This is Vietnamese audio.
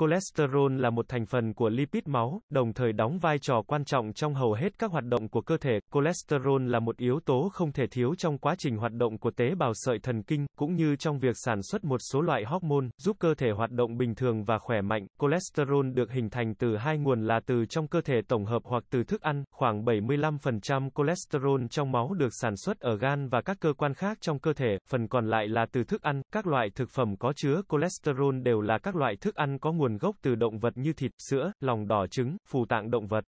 Cholesterol là một thành phần của lipid máu, đồng thời đóng vai trò quan trọng trong hầu hết các hoạt động của cơ thể. Cholesterol là một yếu tố không thể thiếu trong quá trình hoạt động của tế bào sợi thần kinh, cũng như trong việc sản xuất một số loại hormone, giúp cơ thể hoạt động bình thường và khỏe mạnh. Cholesterol được hình thành từ hai nguồn là từ trong cơ thể tổng hợp hoặc từ thức ăn. Khoảng 75% cholesterol trong máu được sản xuất ở gan và các cơ quan khác trong cơ thể, phần còn lại là từ thức ăn. Các loại thực phẩm có chứa cholesterol đều là các loại thức ăn có nguồn nguồn gốc từ động vật như thịt, sữa, lòng đỏ trứng, phù tạng động vật.